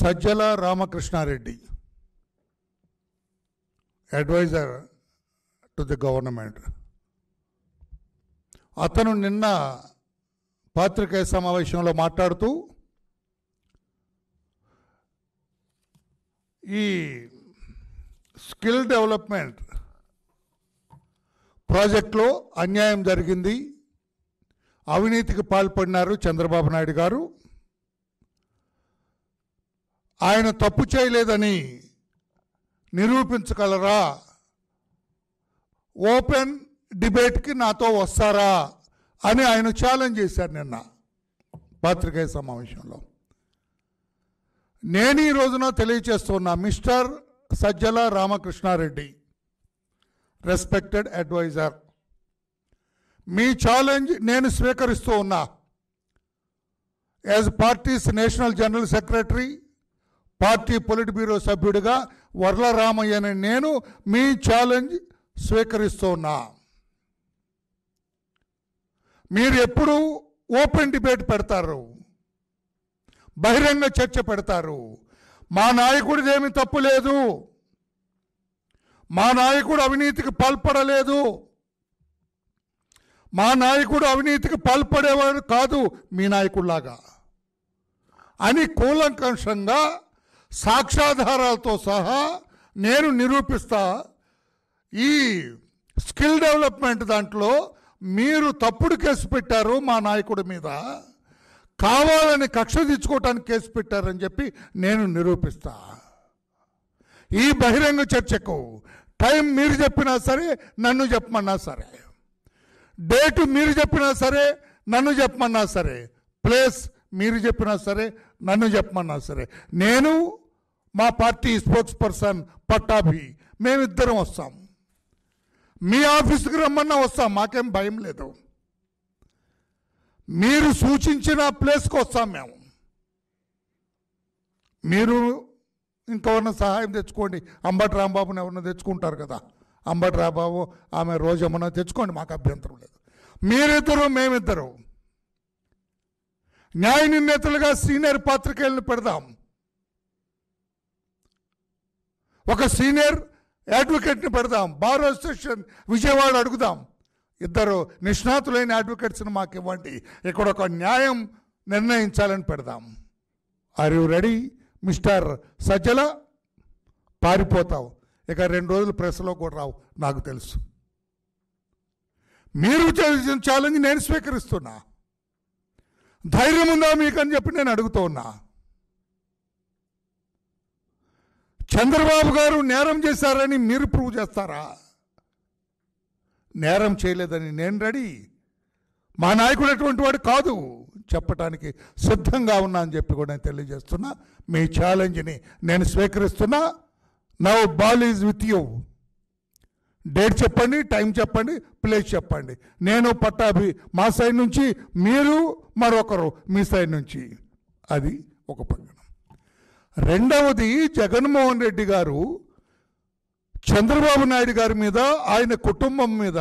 Sajjala Ramakrishna Reddy advisor to the government అతను నిన్న పాత్రికేయ సమావేశంలో మాట్లాడుతూ ఈ స్కిల్ డెవలప్మెంట్ ప్రాజెక్ట్లో అన్యాయం జరిగింది అవినీతికి పాల్పడినారు చంద్రబాబు నాయుడు గారు ఆయన తప్పు చేయలేదని నిరూపించగలరా ఓపెన్ డిబేట్కి నాతో వస్తారా అని ఆయన ఛాలెంజ్ చేశారు నిన్న పాత్రికేయ సమావేశంలో నేను ఈ రోజున తెలియచేస్తున్నా mister Sajjala Ramakrishna Reddy respected advisor మీ ఛాలెంజ్ నేను స్వీకరిస్తూ ఉన్నా as party's national general secretary party politburo సభ్యుడిగా వర్ల రామయ్యని నేను మీ ఛాలెంజ్ స్వీకరిస్తున్నా మీరు ఎప్పుడు ఓపెన్ డిబేట్ పెడతారు బహిరంగ చర్చ పెడతారు మా ఏమి తప్పు లేదు మా నాయకుడు అవినీతికి పాల్పడలేదు మా నాయకుడు అవినీతికి పాల్పడేవాడు కాదు మీ నాయకుడిలాగా అని కూలంకషంగా సాక్ష్యాధారాలతో సహా నేను నిరూపిస్తా ఈ స్కిల్ డెవలప్మెంట్ దాంట్లో మీరు తప్పుడు కేసు పెట్టారు మా నాయకుడి మీద కావాలని కక్ష తీర్చుకోవటానికి కేసు పెట్టారని చెప్పి నేను నిరూపిస్తా ఈ బహిరంగ చర్చకు టైం మీరు చెప్పినా సరే నన్ను చెప్పమన్నా సరే డేటు మీరు చెప్పినా సరే నన్ను చెప్పమన్నా సరే ప్లేస్ మీరు చెప్పినా సరే నన్ను చెప్పమన్నా సరే నేను మా పార్టీ స్పోక్స్ పర్సన్ పట్టాభి మేమిద్దరం వస్తాం మీ ఆఫీసుకు రమ్మన్నా వస్తాం మాకేం భయం లేదు మీరు సూచించిన ప్లేస్కి వస్తాం మేము మీరు ఇంకెవరన్నా సహాయం తెచ్చుకోండి అంబటి రాంబాబుని ఎవరన్నా తెచ్చుకుంటారు కదా అంబటి రాంబాబు ఆమె రోజమ్మన తెచ్చుకోండి మాకు అభ్యంతరం లేదు మీరిద్దరు మేమిద్దరు న్యాయ నిర్ణేతలుగా సీనియర్ పాత్రికేయులను పెడదాం ఒక సీనియర్ అడ్వకేట్ని పెడదాం బార్ అసోసియేషన్ విజయవాడ అడుగుదాం ఇద్దరు నిష్ణాతులైన అడ్వకేట్స్ని మాకు ఇవ్వండి ఇక్కడ ఒక న్యాయం నిర్ణయించాలని పెడదాం are you ready mister Sajjala పారిపోతావు ఇక రెండు రోజులు ప్రెస్లో కూడా రావు నాకు తెలుసు మీరు ఛాలెంజ్ నేను స్వీకరిస్తున్నా ధైర్యం ఉందా మీకని చెప్పి నేను అడుగుతూ ఉన్నా చంద్రబాబు గారు నేరం చేశారని మీరు ప్రూవ్ చేస్తారా నేరం చేయలేదని నేను రెడీ మా నాయకుడు అటువంటి వాడు కాదు చెప్పటానికి సిద్ధంగా ఉన్నా అని చెప్పి కూడా నేను తెలియజేస్తున్నా మీ ఛాలెంజ్ని నేను స్వీకరిస్తున్నా now ball is with you date చెప్పండి టైం చెప్పండి ప్లేస్ చెప్పండి నేను పట్టాభి మా సైడ్ నుంచి మీరు మరొకరు మీ సైడ్ నుంచి అది ఒక పక్కన రెండవది జగన్మోహన్ రెడ్డి గారు చంద్రబాబు నాయుడు గారి మీద ఆయన కుటుంబం మీద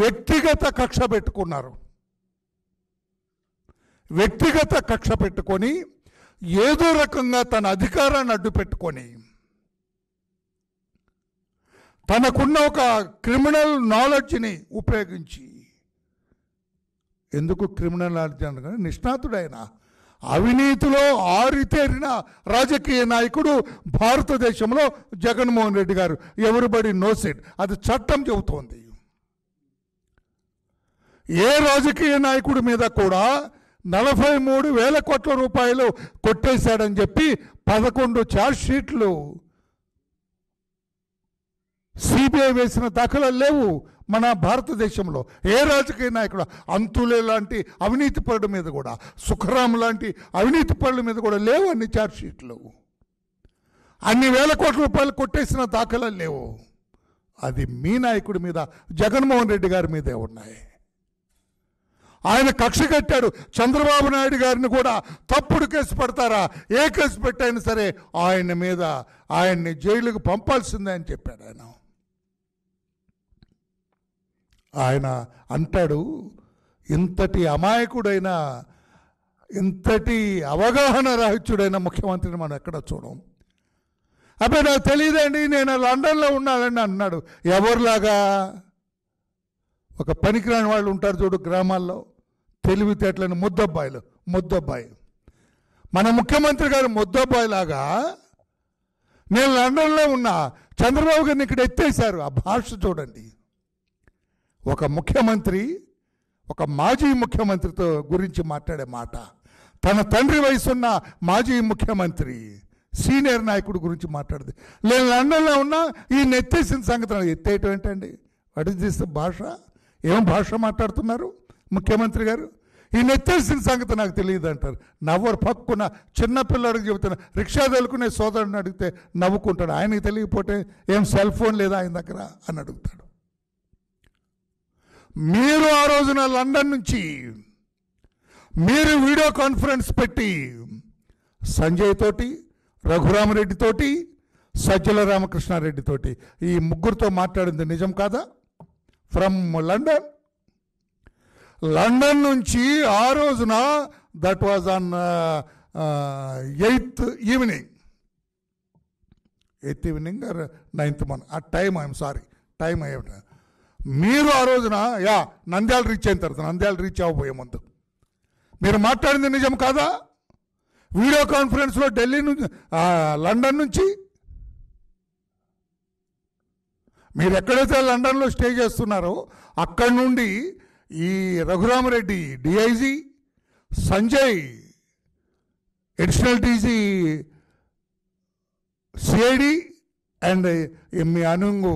వ్యక్తిగత కక్ష పెట్టుకున్నారు వ్యక్తిగత కక్ష పెట్టుకొని ఏదో రకంగా తన అధికారాన్ని అడ్డు పెట్టుకొని తనకున్న ఒక క్రిమినల్ నాలెడ్జ్ని ఉపయోగించి ఎందుకు క్రిమినల్ నాలెడ్జ్ అనగానే నిష్ణాతుడైనా అవినీతిలో ఆరితేరిన రాజకీయ నాయకుడు భారతదేశంలో జగన్మోహన్ రెడ్డి గారు ఎవరిబడి నోసెడ్ అది చట్టం చెబుతోంది ఏ రాజకీయ నాయకుడి మీద కూడా నలభై మూడు వేల కోట్ల రూపాయలు కొట్టేశాడని చెప్పి పదకొండు ఛార్జ్ షీట్లు సిబిఐ వేసిన దాఖలాలు లేవు మన భారతదేశంలో ఏ రాజకీయ నాయకుడు అంతులే లాంటి అవినీతి పరుడు మీద కూడా సుఖరాము లాంటి అవినీతి పరుల మీద కూడా లేవు అన్ని ఛార్జ్షీట్లు అన్ని వేల కోట్ల రూపాయలు కొట్టేసిన దాఖలాలు లేవు అది మీ నాయకుడి మీద జగన్మోహన్ రెడ్డి గారి మీదే ఉన్నాయి ఆయన కక్ష కట్టాడు చంద్రబాబు నాయుడు గారిని కూడా తప్పుడు కేసు పెడతారా ఏ కేసు పెట్టైనా సరే ఆయన మీద ఆయన్ని జైలుకు పంపాల్సిందే అని చెప్పాడు ఆయన ఆయన అంటాడు ఇంతటి అమాయకుడైన ఇంతటి అవగాహన రాహిత్యుడైన ముఖ్యమంత్రిని మనం ఎక్కడ చూడం అబ్బాయి నాకు తెలియదండి నేను లండన్లో ఉన్నానండి అన్నాడు ఎవరిలాగా ఒక పనికిరాని వాళ్ళు ఉంటారు చూడు గ్రామాల్లో తెలివితేటలను ముద్దబ్బాయిలు ముద్దబ్బాయి మన ముఖ్యమంత్రి గారు ముద్దబ్బాయిలాగా నేను లండన్లో ఉన్నా చంద్రబాబు గారిని ఇక్కడ ఎత్తేసారు ఆ భాష చూడండి ఒక ముఖ్యమంత్రి ఒక మాజీ ముఖ్యమంత్రితో గురించి మాట్లాడే మాట తన తండ్రి వయసున్న మాజీ ముఖ్యమంత్రి సీనియర్ నాయకుడు గురించి మాట్లాడింది నేను లండన్లో ఉన్నా ఈ నెత్తేసిన సంగతి ఎత్తేయటం ఏంటండి వాట్ చేస్తే భాష ఏం భాష మాట్లాడుతున్నారు ముఖ్యమంత్రి గారు ఈ నెత్తేసిన సంగతి నాకు తెలియదు అంటారు నవ్వరు పక్కున చిన్నపిల్లడికి చెబుతున్నా రిక్షా తోలుకునే సోదరుని అడిగితే నవ్వుకుంటాడు ఆయనకి తెలియకపోతే ఏం సెల్ ఫోన్ లేదా ఆయన దగ్గర అని అడుగుతాడు మీరు ఆ రోజున లండన్ నుంచి మీరు వీడియో కాన్ఫరెన్స్ పెట్టి సంజయ్ తోటి రఘురామరెడ్డి తోటి సజ్జల రామకృష్ణారెడ్డి తోటి ఈ ముగ్గురితో మాట్లాడింది నిజం కాదా ఫ్రమ్ లండన్ లండన్ నుంచి ఆ రోజున that was on eighth evening eighth evening ninth morning ఆ టైం ఐఎమ్ సారీ టైం అయ్యట మీరు ఆ రోజున యా నంద్యాల రీచ్ అయిన తర్వాత నంద్యాల రీచ్ అవ్వబోయే ముందు మీరు మాట్లాడింది నిజం కాదా వీడియో కాన్ఫరెన్స్లో ఢిల్లీ నుంచి లండన్ నుంచి మీరు ఎక్కడైతే లండన్లో స్టే చేస్తున్నారో అక్కడి నుండి ఈ Raghurama Reddy DIG Sanjay additional DG CID and మీ అనుంగు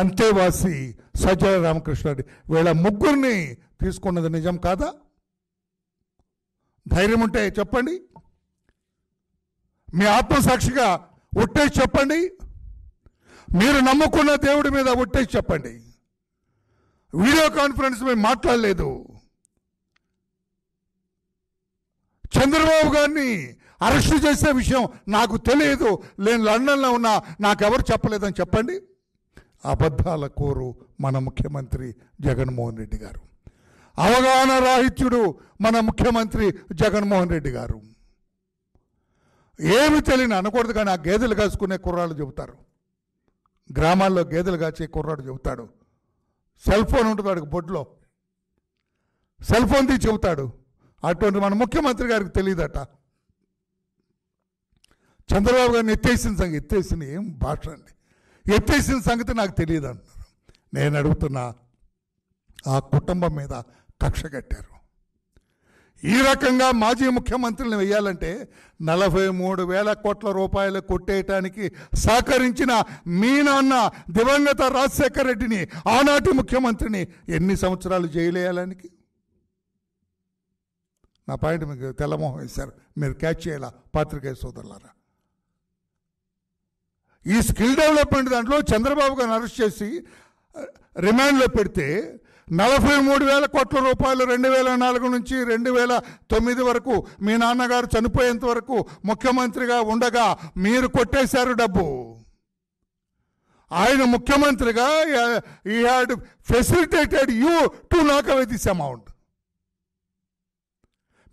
అంతేవాసి సజ్జల రామకృష్ణారెడ్డి వీళ్ళ ముగ్గురిని తీసుకున్నది నిజం కాదా ధైర్యం ఉంటే చెప్పండి మీ ఆత్మసాక్షిగా ఒట్టేసి చెప్పండి మీరు నమ్ముకున్న దేవుడి మీద ఒట్టేసి చెప్పండి వీడియో కాన్ఫరెన్స్ మేము మాట్లాడలేదు చంద్రబాబు గారిని అరెస్ట్ చేసే విషయం నాకు తెలియదు నేను లండన్లో ఉన్నా నాకెవరు చెప్పలేదని చెప్పండి అబద్ధాల కోరు మన ముఖ్యమంత్రి జగన్మోహన్ రెడ్డి గారు అవగాహన రాహిత్యుడు మన ముఖ్యమంత్రి జగన్మోహన్ రెడ్డి గారు ఏమి తెలియని అనకూడదు కానీ ఆ గేదెలు కాసుకునే కుర్రాళ్ళు చెబుతారు గ్రామాల్లో గేదెలు కాచే కుర్రాడు చెబుతాడు సెల్ ఫోన్ ఉంటుంది వాడికి బొడ్లో సెల్ ఫోన్ తీసి చెబుతాడు అటువంటి మన ముఖ్యమంత్రి గారికి తెలియదట చంద్రబాబు గారిని ఎత్తేసిన సంగతి ఎత్తేసిన ఏం భాష అండి ఎత్తేసిన సంగతి నాకు తెలియదు అంటున్నారు నేను అడుగుతున్నా ఆ కుటుంబం మీద కక్ష కట్టారు ఈ రకంగా మాజీ ముఖ్యమంత్రిని వేయాలంటే నలభై మూడు వేల కోట్ల రూపాయలు కొట్టేయటానికి సహకరించిన మీ నాన్న దివంగత రాజశేఖర రెడ్డిని ఆనాటి ముఖ్యమంత్రిని ఎన్ని సంవత్సరాలు జైలేయాలానికి నా పాయింట్ మీకు తెల్లమోహం వేశారు మీరు క్యాచ్ చేయాల పాత్రికేయ సోదరులారా ఈ స్కిల్ డెవలప్మెంట్ దాంట్లో చంద్రబాబు గారిని అరెస్ట్ చేసి రిమాండ్లో పెడితే నలభై మూడు వేల కోట్ల రూపాయలు రెండు వేల నాలుగు నుంచి రెండు వేల తొమ్మిది వరకు మీ నాన్నగారు చనిపోయేంత వరకు ముఖ్యమంత్రిగా ఉండగా మీరు కొట్టేశారు డబ్బు ఆయన ముఖ్యమంత్రిగా ఈ హ్యాడ్ ఫెసిలిటేటెడ్ యూ టు నాకవే దిస్ అమౌంట్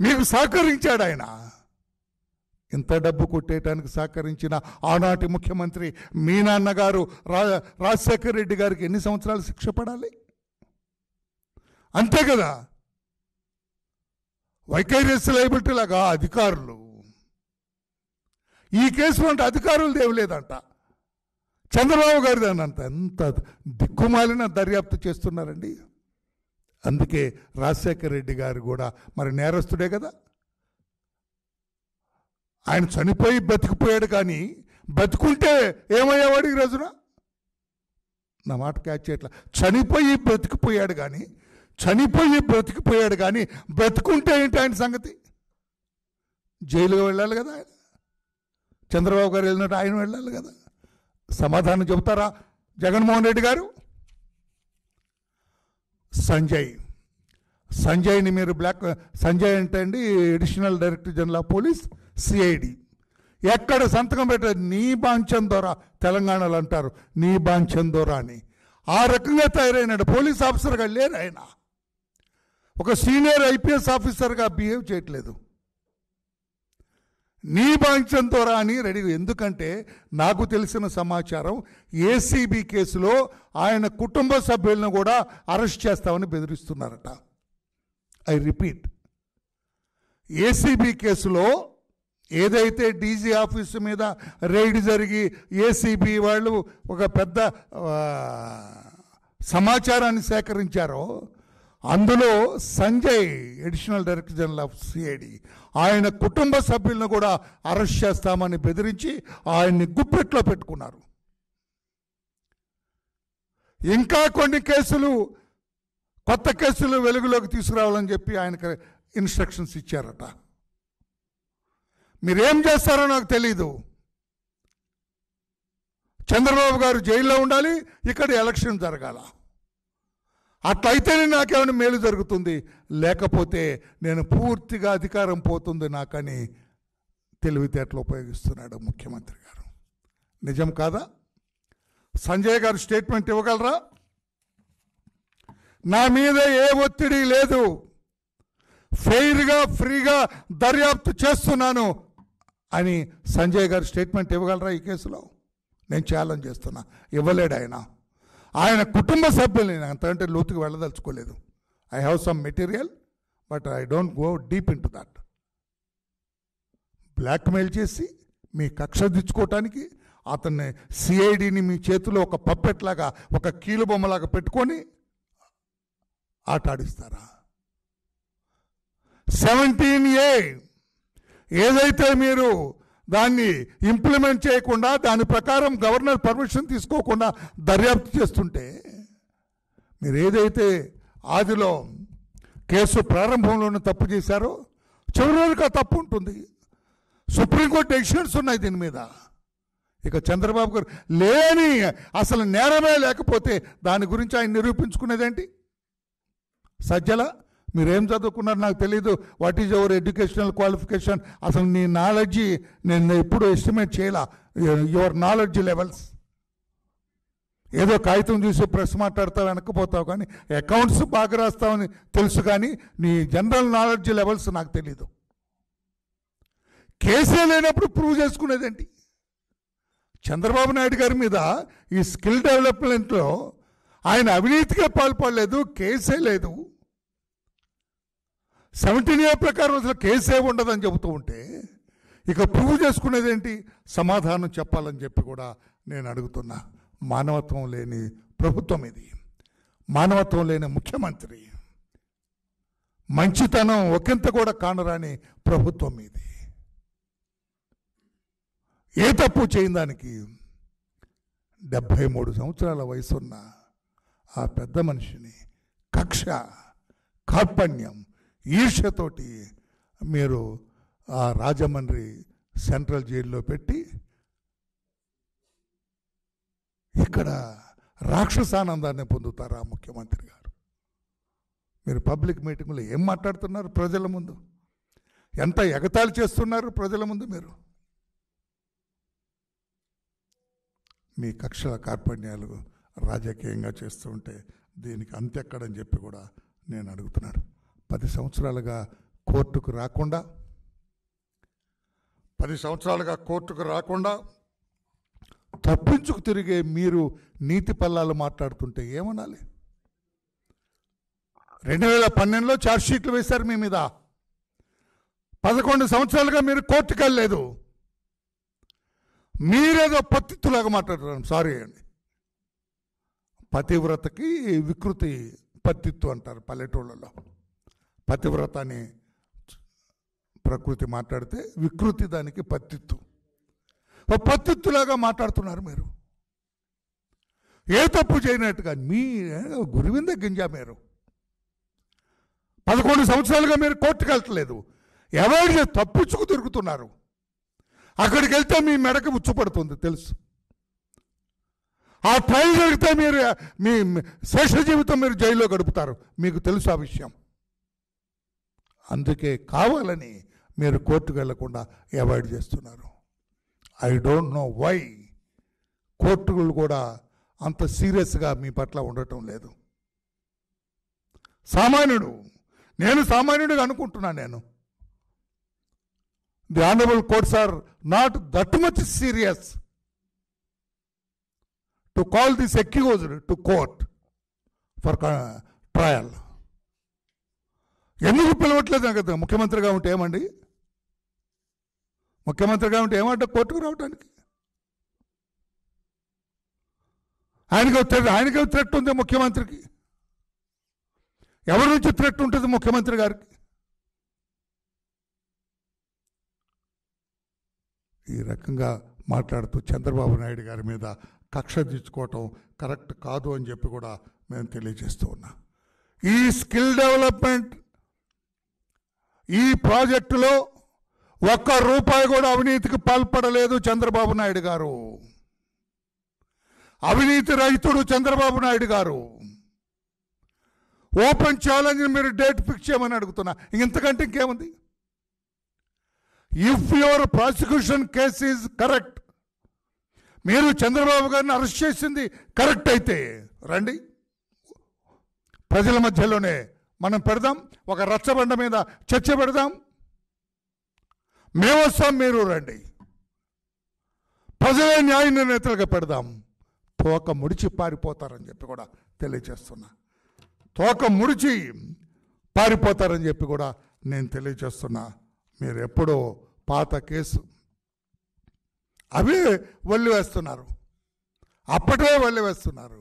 మీకు సహకరించాడు ఆయన ఇంత డబ్బు కొట్టేయటానికి సహకరించిన ఆనాటి ముఖ్యమంత్రి మీ నాన్నగారు రా రాజశేఖర రెడ్డి గారికి ఎన్ని సంవత్సరాలు శిక్ష పడాలి అంతే కదా వైఖైరియస్ లైబిలిటీ లాగా అధికారులు ఈ కేసులో అంటే అధికారులు దేవలేదంట చంద్రబాబు గారిది అంత ఎంత దిక్కుమాలిన దర్యాప్తు చేస్తున్నారండి అందుకే రాజశేఖర రెడ్డి గారు కూడా మరి నేరస్తుడే కదా ఆయన చనిపోయి బతికిపోయాడు కానీ బతుకుంటే ఏమయ్యేవాడు ఈ రోజున నా మాట క్యాచ్ చేయట్లా చనిపోయి బ్రతికిపోయాడు కానీ చనిపోయి బ్రతికిపోయాడు కానీ బ్రతుకుంటే ఏంటి ఆయన సంగతి జైలుగా వెళ్ళాలి కదా ఆయన చంద్రబాబు గారు వెళ్ళినట్టు ఆయన వెళ్ళాలి కదా సమాధానం చెబుతారా జగన్మోహన్ రెడ్డి గారు సంజయ్ సంజయ్ని మీరు బ్లాక్ సంజయ్ అంటే అండి additional director general of police CID ఎక్కడ సంతకం పెట్టారు నీ బాంఛం దోరా తెలంగాణలో అంటారు నీ బాంఛం దొర అని ఆ రకంగా తయారైనాడు పోలీస్ ఆఫీసర్గా లేరు ఆయన ఒక సీనియర్ ఐపీఎస్ ఆఫీసర్గా బిహేవ్ చేయట్లేదు నీ బాంఛం దొర అని రెడీ ఎందుకంటే నాకు తెలిసిన సమాచారం ఏసీబీ కేసులో ఆయన కుటుంబ సభ్యులను కూడా అరెస్ట్ చేస్తామని బెదిరిస్తున్నారట ఐ రిపీట్ ఏసీబీ కేసులో ఏదైతే డీజీ ఆఫీసు మీద రైడ్ జరిగి ఏసీబీ వాళ్ళు ఒక పెద్ద సమాచారాన్ని సేకరించారో అందులో Sanjay additional director general of CID ఆయన కుటుంబ సభ్యులను కూడా అరెస్ట్ చేస్తామని బెదిరించి ఆయన్ని గుప్పెట్లో పెట్టుకున్నారు ఇంకా కొన్ని కేసులు కొత్త కేసులు వెలుగులోకి తీసుకురావాలని చెప్పి ఆయనకు ఇన్స్ట్రక్షన్స్ ఇచ్చారట మీరేం చేస్తారో నాకు తెలీదు చంద్రబాబు గారు జైల్లో ఉండాలి ఇక్కడ ఎలక్షన్ జరగాల అట్లయితేనే నాకేమైనా మేలు జరుగుతుంది లేకపోతే నేను పూర్తిగా అధికారం పోతుంది నాకని తెలివితేటలు ఉపయోగిస్తున్నాడు ముఖ్యమంత్రి గారు నిజం కాదా సంజయ్ గారు స్టేట్మెంట్ ఇవ్వగలరా నా మీద ఏ ఒత్తిడి లేదు ఫెయిర్గా ఫ్రీగా దర్యాప్తు చేస్తున్నాను అని సంజయ్ గారు స్టేట్మెంట్ ఇవ్వగలరా ఈ కేసులో నేను ఛాలెంజ్ చేస్తున్నా ఇవ్వలేడు ఆయన ఆయన కుటుంబ సభ్యులు నేను అంతకంటే లోతుకు వెళ్ళదలుచుకోలేదు I have some material but I don't go deep into that blackmail చేసి మీ కక్ష దించుకోవటానికి అతన్ని సిఐడిని మీ చేతిలో ఒక పప్పెట్లాగా ఒక కీలుబొమ్మలాగా పెట్టుకొని ఆట ఆడిస్తారా సెవెంటీన్ ఏ ఏదైతే మీరు దాన్ని ఇంప్లిమెంట్ చేయకుండా దాని ప్రకారం గవర్నర్ పర్మిషన్ తీసుకోకుండా దర్యాప్తు చేస్తుంటే మీరు ఏదైతే ఆదిలో కేసు ప్రారంభంలోనే తప్పు చేశారో చివరి వరకు తప్పు ఉంటుంది సుప్రీంకోర్టు డెసిషన్స్ ఉన్నాయి దీని మీద ఇక చంద్రబాబు గారు లేని అసలు నేరమే లేకపోతే దాని గురించి ఆయన నిరూపించుకునేదేంటి సజ్జల మీరేం చదువుకున్నారు నాకు తెలియదు what is our educational qualification అసలు నీ నాలెడ్జి నేను ఎప్పుడు ఎస్టిమేట్ చేయలా యువర్ నాలెడ్జ్ లెవెల్స్ ఏదో కాగితం చూసి ప్రెస్ మాట్లాడతావు వెనక్కిపోతావు కానీ అకౌంట్స్ బాగా రాస్తావని తెలుసు కానీ నీ జనరల్ నాలెడ్జ్ లెవెల్స్ నాకు తెలీదు కేసే లేనప్పుడు ప్రూవ్ చేసుకునేదేంటి చంద్రబాబు నాయుడు గారి మీద ఈ స్కిల్ డెవలప్మెంట్లో ఆయన అవినీతిగా పాల్పడలేదు కేసే లేదు సెవెంటీన్ ఏ ప్రకారం అసలు కేసే ఉండదని చెబుతూ ఉంటే ఇక ప్రూవ్ చేసుకునేది ఏంటి సమాధానం చెప్పాలని చెప్పి కూడా నేను అడుగుతున్నా మానవత్వం లేని ప్రభుత్వం ఇది మానవత్వం లేని ముఖ్యమంత్రి మంచితనం ఒకంత కూడా కానరాని ప్రభుత్వం ఇది ఏ తప్పు చేయడానికి డెబ్భై మూడు సంవత్సరాల వయసున్న ఆ పెద్ద మనిషిని కక్ష కార్పణ్యం ఈర్ష్యతోటి మీరు ఆ రాజమండ్రి సెంట్రల్ జైల్లో పెట్టి ఇక్కడ రాక్షసానందాన్ని పొందుతారా ముఖ్యమంత్రి గారు మీరు పబ్లిక్ మీటింగ్లో ఏం మాట్లాడుతున్నారు ప్రజల ముందు ఎంత ఎగతాళి చేస్తున్నారు ప్రజల ముందు మీరు మీ కక్షల కార్పణ్యాలు రాజకీయంగా చేస్తుంటే దీనికి అంతెక్కడని చెప్పి కూడా నేను అడుగుతున్నాను పది సంవత్సరాలుగా కోర్టుకు రాకుండా పది సంవత్సరాలుగా కోర్టుకు రాకుండా తప్పించుకు తిరిగే మీరు నీతి పల్లాలు మాట్లాడుతుంటే ఏమనాలి రెండు వేల పన్నెండులో ఛార్జ్షీట్లు వేశారు మీ మీద పదకొండు సంవత్సరాలుగా మీరు కోర్టుకు వెళ్ళలేదు మీరేదో పతిత్తులాగా మాట్లాడుతున్నారు సారీ అండి పతివ్రతకి వికృతి పత్తిత్తు అంటారు పల్లెటూళ్ళలో పతివ్రత అని ప్రకృతి మాట్లాడితే వికృతి దానికి పత్తిత్తు పత్తిత్తులాగా మాట్లాడుతున్నారు మీరు ఏ తప్పు చేయనట్టుగా మీ గురువింద గింజ మీరు పదకొండు సంవత్సరాలుగా మీరు కోర్టుకు వెళ్ళట్లేదు ఎవరి తప్పుచ్చుకు దొరుకుతున్నారు అక్కడికి వెళ్తే మీ మెడకు ఉచ్చుపడుతుంది తెలుసు ఆ ట్రైల్ జరిగితే మీరు మీ శేష జీవితం మీరు జైల్లో గడుపుతారు మీకు తెలుసు ఆ విషయం అందుకే కావాలని మీరు కోర్టుకు వెళ్లకుండా అవాయిడ్ చేస్తున్నారు ఐ డోంట్ నో వై కోర్టులు కూడా అంత సీరియస్గా మీ పట్ల ఉండటం లేదు సామాన్యుడు నేను సామాన్యుడిగా అనుకుంటున్నాను నేను the honourable courts are not that much serious to call this accused to court for trial ఎందుకు పిలవట్లేదు నాకు ముఖ్యమంత్రిగా ఉంటే ఏమండి ముఖ్యమంత్రిగా ఉంటే ఏమంట కోర్టుకు రావడానికి ఆయనకి థ్రెట్ ఆయనకి త్రెట్ ఉంది ముఖ్యమంత్రికి ఎవరి నుంచి త్రెట్ ఉంటుంది ముఖ్యమంత్రి గారికి ఈ రకంగా మాట్లాడుతూ చంద్రబాబు నాయుడు గారి మీద కక్ష తీసుకోవటం కరెక్ట్ కాదు అని చెప్పి కూడా మేము తెలియజేస్తూ ఉన్నాం ఈ స్కిల్ డెవలప్మెంట్ ఈ ప్రాజెక్టులో ఒక్క రూపాయి కూడా అవినీతికి పాల్పడలేదు చంద్రబాబు నాయుడు గారు అవినీతి రహితుడు చంద్రబాబు నాయుడు గారు ఓపెన్ ఛాలెంజ్ మీరు డేట్ ఫిక్స్ చేయమని అడుగుతున్నా ఇంతకంటే ఇంకేముంది if your prosecution case is correct మీరు చంద్రబాబు గారిని అరెస్ట్ చేసింది కరెక్ట్ అయితే రండి ప్రజల మధ్యలోనే మనం పెడదాం ఒక రచ్చబండ మీద చర్చ పెడదాం మేము వస్తాం మీరు రండి ప్రజలే న్యాయ నిర్ణేతలుగా పెడదాం తోక ముడిచి పారిపోతారని చెప్పి కూడా తెలియజేస్తున్నా తోక ముడిచి పారిపోతారని చెప్పి కూడా నేను తెలియజేస్తున్నా మీరు ఎప్పుడో పాత కేసు అవే వల్లి వేస్తున్నారు అప్పటివే వల్లి వేస్తున్నారు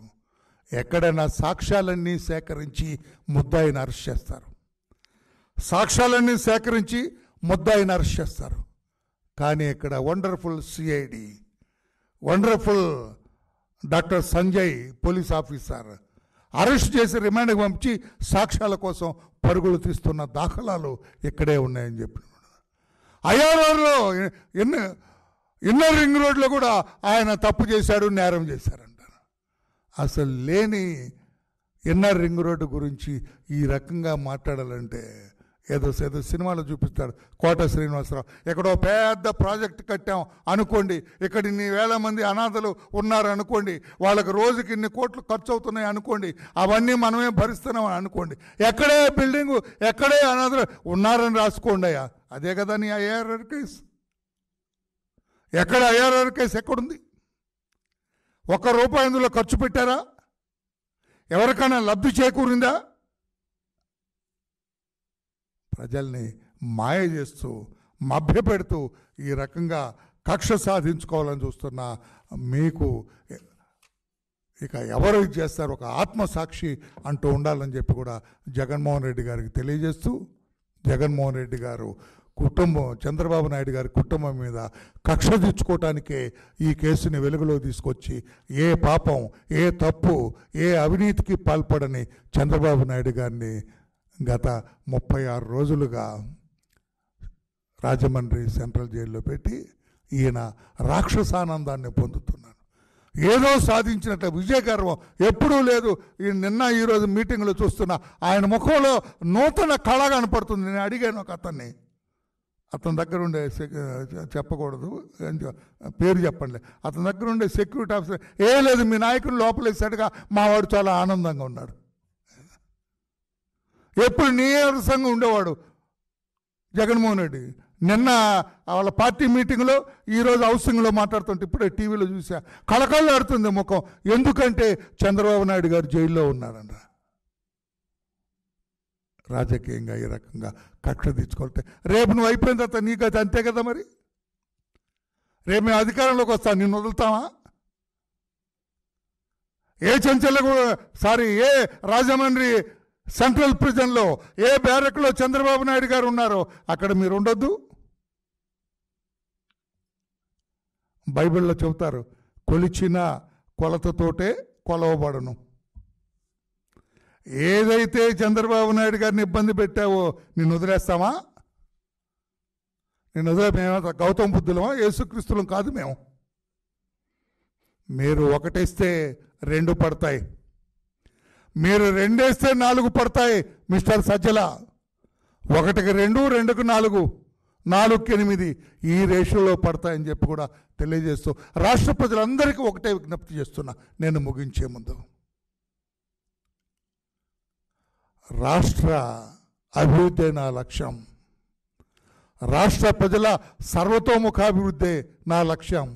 ఎక్కడైనా సాక్ష్యాలన్నీ సేకరించి ముద్దాయిని అరెస్ట్ చేస్తారు సాక్ష్యాలన్నీ సేకరించి ముద్దాయిని అరెస్ట్ చేస్తారు కానీ ఇక్కడ wonderful CID wonderful doctor Sanjay police officer arrest చేసి రిమాండ్కి పంపించి సాక్ష్యాల కోసం పరుగులు తీస్తున్న దాఖలాలు ఇక్కడే ఉన్నాయని చెప్పిన అయ్యారంలో ఇన్న ఇన్నర్ రింగ్ రోడ్లో కూడా ఆయన తప్పు చేశాడు నేరం చేశారని అసలు లేని ఎన్ఆర్ రింగ్ రోడ్డు గురించి ఈ రకంగా మాట్లాడాలంటే ఏదో ఏదో సినిమాలో చూపిస్తాడు కోట శ్రీనివాసరావు ఎక్కడో పెద్ద ప్రాజెక్ట్ కట్టాం అనుకోండి ఇక్కడ ఇన్ని వేల మంది అనాథలు ఉన్నారు అనుకోండి వాళ్ళకి రోజుకి ఇన్ని కోట్లు ఖర్చు అవుతున్నాయి అనుకోండి అవన్నీ మనమే భరిస్తున్నాం అనుకోండి ఎక్కడే బిల్డింగ్ ఎక్కడే అనాథలు ఉన్నారని రాసుకోండి అయ్యా అదే కదా నీ ఐఆర్ఆర్ కేసు ఎక్కడ ఐఆర్ఆర్ కేసు ఎక్కడుంది ఒక్క రూపాయి అందులో ఖర్చు పెట్టారా ఎవరికైనా లబ్ధి చేకూరిందా ప్రజల్ని మాయ చేస్తూ మభ్యపెడుతూ ఈ రకంగా కక్ష సాధించుకోవాలని చూస్తున్న మీకు ఇక ఎవరు ఇది చేస్తారు ఒక ఆత్మసాక్షి అంటూ ఉండాలని చెప్పి కూడా జగన్మోహన్ రెడ్డి గారికి తెలియజేస్తూ జగన్మోహన్ రెడ్డి గారు కుటుంబం చంద్రబాబు నాయుడు గారి కుటుంబం మీద కక్ష తెచ్చుకోవటానికే ఈ కేసుని వెలుగులో తీసుకొచ్చి ఏ పాపం ఏ తప్పు ఏ అవినీతికి పాల్పడని చంద్రబాబు నాయుడు గారిని గత ముప్పై ఆరు రోజులుగా రాజమండ్రి సెంట్రల్ జైల్లో పెట్టి ఈయన రాక్షసానందాన్ని పొందుతున్నాను ఏదో సాధించినట్టు విజయ గర్వం ఎప్పుడూ లేదు ఈ నిన్న ఈరోజు మీటింగ్లో చూస్తున్న ఆయన ముఖంలో నూతన కళ కనపడుతుంది నేను అడిగాను ఒక అతన్ని అతని దగ్గర ఉండే చెప్పకూడదు పేరు చెప్పండి అతని దగ్గర ఉండే సెక్యూరిటీ ఆఫీసర్ ఏ లేదు మీ నాయకుని లోపలేసాడుగా మా వాడు చాలా ఆనందంగా ఉన్నాడు ఎప్పుడు నీరసంగా ఉండేవాడు జగన్మోహన్ రెడ్డి నిన్న వాళ్ళ పార్టీ మీటింగ్లో ఈరోజు హౌసింగ్లో మాట్లాడుతుంటే ఇప్పుడే టీవీలో చూసా కళకళ్ళు ఆడుతుంది ముఖం ఎందుకంటే చంద్రబాబు నాయుడు గారు జైల్లో ఉన్నారంట రాజకీయంగా ఈ రకంగా కక్ష తెచ్చుకోవాలి రేపు నువ్వు అయిపోయిన తర్వాత నీ అది అంతే కదా మరి రేపు మేము అధికారంలోకి వస్తాను నిన్ను వదులుతావా ఏ చంచల్ సారీ ఏ రాజమండ్రి సెంట్రల్ ప్రిజన్లో ఏ బ్యారక్లో చంద్రబాబు నాయుడు గారు ఉన్నారో అక్కడ మీరు ఉండొద్దు బైబిల్లో చెబుతారు కొలిచిన కొలతతోటే కొలవబడను ఏదైతే చంద్రబాబు నాయుడు గారిని ఇబ్బంది పెట్టావో నిన్ను వదిలేస్తామా నేను వదిలే మేము గౌతమ బుద్ధులమా యేసుక్రీస్తులం కాదు మేము మీరు ఒకటేస్తే రెండు పడతాయి మీరు రెండేస్తే నాలుగు పడతాయి మిస్టర్ సజ్జల ఒకటికి రెండు రెండుకు నాలుగు నాలుగుకి ఎనిమిది ఈ రేషియోలో పడతాయని చెప్పి కూడా తెలియజేస్తూ రాష్ట్ర ప్రజలందరికీ ఒకటే విజ్ఞప్తి చేస్తున్నా నేను ముగించే ముందు రాష్ట్ర అభివృద్ధి నా లక్ష్యం రాష్ట్ర ప్రజల సర్వతోముఖాభివృద్ధి నా లక్ష్యం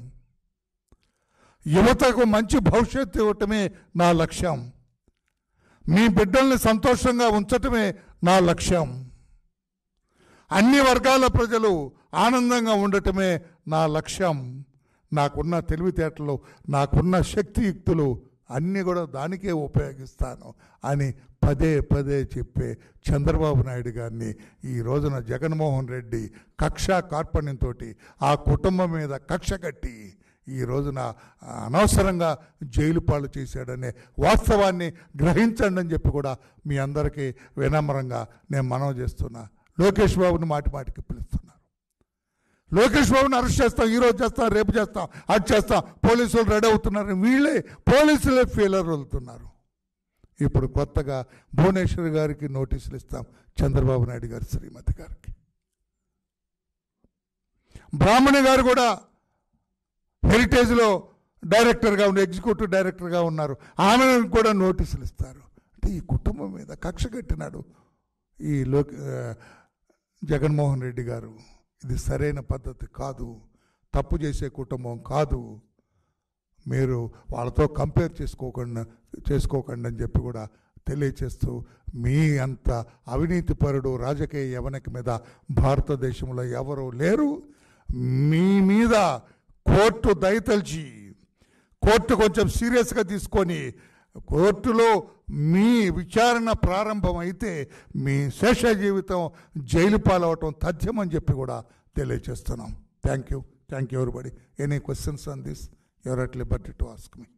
యువతకు మంచి భవిష్యత్తు ఇవ్వటమే నా లక్ష్యం మీ బిడ్డల్ని సంతోషంగా ఉంచటమే నా లక్ష్యం అన్ని వర్గాల ప్రజలు ఆనందంగా ఉండటమే నా లక్ష్యం నాకున్న తెలివితేటలు నాకున్న శక్తియుక్తులు అన్నీ కూడా దానికే ఉపయోగిస్తాను అని పదే పదే చెప్పే చంద్రబాబు నాయుడు గారిని ఈ రోజున జగన్మోహన్ రెడ్డి కక్ష కార్పణ్యంతో ఆ కుటుంబం మీద కక్ష కట్టి ఈ రోజున అనవసరంగా జైలు పాలు చేశాడనే వాస్తవాన్ని గ్రహించండి అని చెప్పి కూడా మీ అందరికీ వినమ్రంగా నేను మనవి చేస్తున్నా లోకేష్ బాబుని మాటి మాటికి పిలుస్తున్నా లోకేష్ బాబుని అరెస్ట్ చేస్తాం ఈరోజు చేస్తాం రేపు చేస్తాం అది చేస్తాం పోలీసులు రెడీ అవుతున్నారు వీళ్ళే పోలీసులే ఫెయిలర్ వెళ్తున్నారు ఇప్పుడు కొత్తగా భువనేశ్వర్ గారికి నోటీసులు ఇస్తాం చంద్రబాబు నాయుడు గారి శ్రీమతి గారికి బ్రాహ్మణి గారు కూడా హెరిటేజ్లో డైరెక్టర్గా ఉన్న ఎగ్జిక్యూటివ్ డైరెక్టర్గా ఉన్నారు ఆమె కూడా నోటీసులు ఇస్తారు అంటే ఈ కుటుంబం మీద కక్ష కట్టినాడు ఈ లోక జగన్మోహన్ రెడ్డి గారు ఇది సరైన పద్ధతి కాదు తప్పు చేసే కుటుంబం కాదు మీరు వాళ్ళతో కంపేర్ చేసుకోకుండా చేసుకోకండి అని చెప్పి కూడా తెలియచేస్తూ మీ అంత అవినీతి పరుడు రాజకీయ యవనకి మీద భారతదేశంలో ఎవరూ లేరు మీ మీద కోర్టు దయతలిచి కోర్టు కొంచెం సీరియస్గా తీసుకొని కోర్టులో మీ విచారణ ప్రారంభమైతే మీ శేష జీవితం జైలు పాలవటం తథ్యమని చెప్పి కూడా తెలియజేస్తున్నాం thank you thank you everybody any questions on this ever at liberty to ask me